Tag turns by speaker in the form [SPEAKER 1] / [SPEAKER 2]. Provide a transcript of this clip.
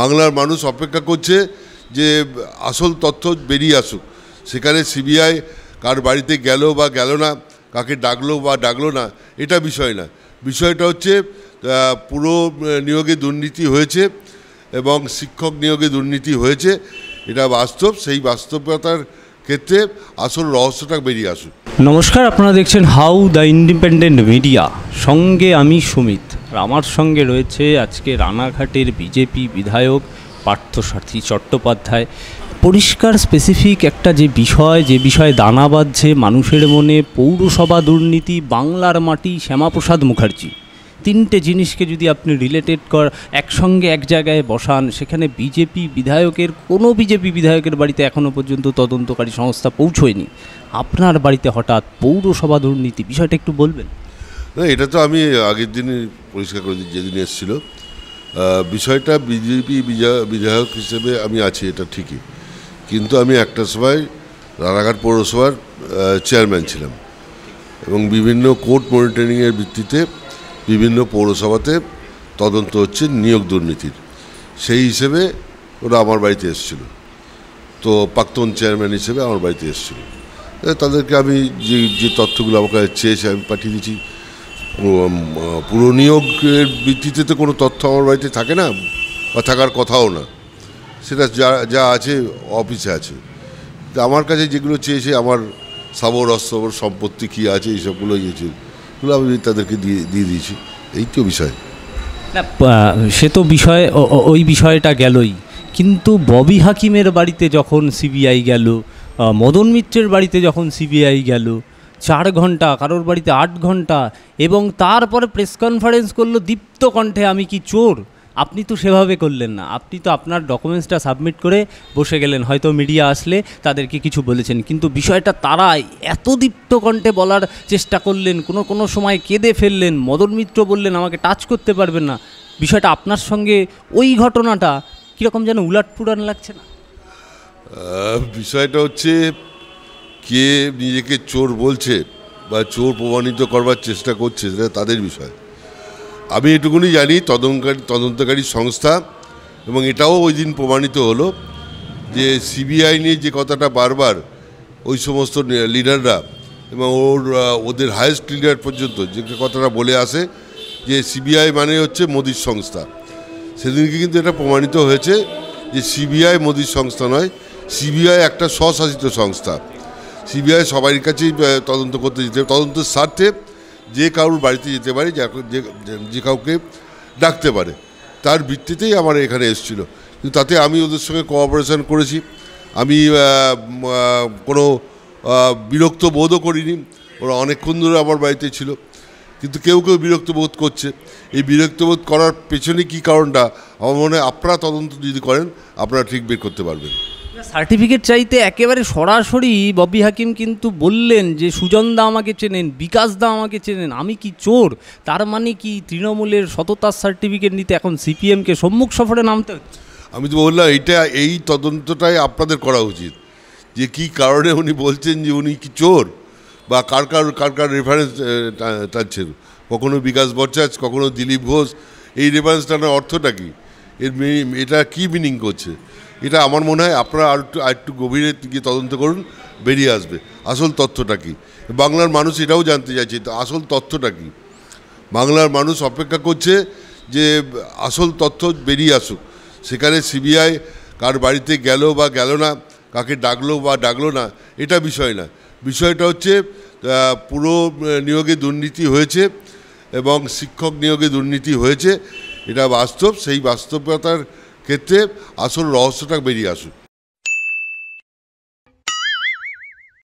[SPEAKER 1] বাংলার মানুষ অপেক্ষা করছে যে আসল তথ্য বেরিয়ে আসুক সেখানে সিবিআই কার বাড়িতে গেল বা গেল না কাকে ডাকলো বা ডাকলো না এটা বিষয় না বিষয়টা হচ্ছে পুরো নিয়োগে দুর্নীতি হয়েছে এবং শিক্ষক নিয়োগে দুর্নীতি হয়েছে এটা বাস্তব সেই বাস্তবতার ক্ষেত্রে
[SPEAKER 2] আসল রহস্যটা বেরিয়ে আসুক নমস্কার আপনারা দেখছেন হাউ দ্য ইন্ডিপেন্ডেন্ট মিডিয়া সঙ্গে আমি সুমিত আর আমার সঙ্গে রয়েছে আজকে রানাঘাটের বিজেপি বিধায়ক পার্থসাথী চট্টোপাধ্যায় পরিষ্কার স্পেসিফিক একটা যে বিষয় যে বিষয়ে দানা বাঁধছে মানুষের মনে পৌরসভা দুর্নীতি বাংলার মাটি শ্যামাপ্রসাদ মুখার্জি তিনটে জিনিসকে যদি আপনি রিলেটেড কর একসঙ্গে এক জায়গায় বসান সেখানে বিজেপি বিধায়কের কোনো বিজেপি বিধায়কের বাড়িতে এখনও পর্যন্ত তদন্তকারী সংস্থা পৌঁছয়নি আপনার বাড়িতে হঠাৎ পৌরসভা দুর্নীতি বিষয়টা একটু বলবেন না এটা
[SPEAKER 1] তো আমি আগের দিনই পরিষ্কার করে দিই যেদিন এসেছিল বিষয়টা বিজেপি বিধায়ক হিসেবে আমি আছি এটা ঠিকই কিন্তু আমি একটা সময় রানাঘাট পৌরসভার চেয়ারম্যান ছিলাম এবং বিভিন্ন কোর্ট মনিটরিংয়ের ভিত্তিতে বিভিন্ন পৌরসভাতে তদন্ত হচ্ছে নিয়োগ দুর্নীতির সেই হিসেবে ওরা আমার বাড়িতে এসেছিল তো প্রাক্তন চেয়ারম্যান হিসেবে আমার বাড়িতে এসেছিল তাদেরকে আমি যে যে তথ্যগুলো আমার কাছে চেয়েছে আমি পাঠিয়ে দিয়েছি পুরনিয়োগের ভিত্তিতে তো কোনো তথ্য আমার বাড়িতে থাকে না বা থাকার কথাও না সেটা যা যা আছে অফিসে আছে তো আমার কাছে যেগুলো চেয়েছে আমার সাবর অস্তবর সম্পত্তি কী আছে এইসবগুলো ইয়েছে এগুলো আমি তাদেরকে দিয়ে দিয়ে দিয়েছি
[SPEAKER 2] এই তো বিষয় না সে তো বিষয় ওই বিষয়টা গেলই কিন্তু ববি হাকিমের বাড়িতে যখন সিবিআই গেল মদন মিত্রের বাড়িতে যখন সিবিআই গেল চার ঘন্টা কারোর বাড়িতে আট ঘন্টা এবং তারপরে প্রেস কনফারেন্স করলো দীপ্ত কণ্ঠে আমি কি চোর আপনি তো সেভাবে করলেন না আপনি তো আপনার ডকুমেন্টসটা সাবমিট করে বসে গেলেন হয়তো মিডিয়া আসলে তাদেরকে কিছু বলেছেন কিন্তু বিষয়টা তারা এত দীপ্ত কণ্ঠে বলার চেষ্টা করলেন কোনো কোনো সময় কেঁদে ফেললেন মদন মিত্র বললেন আমাকে টাচ করতে পারবেন না বিষয়টা আপনার সঙ্গে ওই ঘটনাটা কীরকম যেন উলাটপুরান লাগছে না
[SPEAKER 1] বিষয়টা হচ্ছে কে নিজেকে চোর বলছে বা চোর প্রমাণিত করবার চেষ্টা করছে সেটা তাদের বিষয় আমি এটুকুনি জানি তদন্তকারী তদন্তকারী সংস্থা এবং এটাও ওই দিন প্রমাণিত হলো যে সিবিআই নিয়ে যে কথাটা বারবার ওই সমস্ত লিডাররা এবং ওর ওদের হায়েস্ট লিডার পর্যন্ত যে কথাটা বলে আসে যে সিবিআই মানে হচ্ছে মোদির সংস্থা সেদিনকে কিন্তু এটা প্রমাণিত হয়েছে যে সিবিআই মোদির সংস্থা নয় সিবিআই একটা স্বশাসিত সংস্থা সিবিআই সবাই কাছেই তদন্ত করতে যেতে তদন্তের স্বার্থে যে কারোর বাড়িতে যেতে পারে যে যে কাউকে ডাকতে পারে তার ভিত্তিতেই আমার এখানে এসেছিল কিন্তু তাতে আমি ওদের সঙ্গে কোঅপারেশন করেছি আমি কোনো বিরক্ত বোধও করিনি ওরা অনেকক্ষণ ধরে আমার বাড়িতে ছিল কিন্তু কেউ কেউ বিরক্ত বোধ করছে এই বিরক্ত বোধ করার পেছনে কি কারণটা আমার মনে হয় আপনারা তদন্ত যদি করেন আপনারা ঠিক বের করতে পারবেন
[SPEAKER 2] সার্টিফিকেট চাইতে একেবারে সরাসরি ববি হাকিম কিন্তু বললেন যে সুজন দা আমাকে চেনেন বিকাশ দা আমাকে চেনেন আমি কি চোর তার মানে কি তৃণমূলের সততার সার্টিফিকেট নিতে এখন সিপিএমকে সম্মুখ সফরে নামতে হচ্ছে আমি তো বললাম এইটা এই তদন্তটাই আপনাদের করা উচিত যে কি কারণে উনি
[SPEAKER 1] বলছেন যে উনি কি চোর বা কার কার কার কার রেফারেন্স টানছেন কখনো বিকাশ বরচাজ কখনো দিলীপ ঘোষ এই রেফারেন্স টানার অর্থটা কি এর এটা কি মিনিং করছে এটা আমার মনে হয় আপনারা আর একটু আর একটু গভীরে গিয়ে তদন্ত করুন বেরিয়ে আসবে আসল তথ্যটা কি বাংলার মানুষ এটাও জানতে চাইছে আসল তথ্যটা কী বাংলার মানুষ অপেক্ষা করছে যে আসল তথ্য বেরিয়ে আসুক সেখানে সিবিআই কার বাড়িতে গেল বা গেল না কাকে ডাকলো বা ডাকলো না এটা বিষয় না বিষয়টা হচ্ছে পুরো নিয়োগে দুর্নীতি হয়েছে এবং শিক্ষক নিয়োগে দুর্নীতি হয়েছে এটা বাস্তব সেই বাস্তবতার ক্ষেত্রে আসল রহস্যটা বেরিয়ে আসুক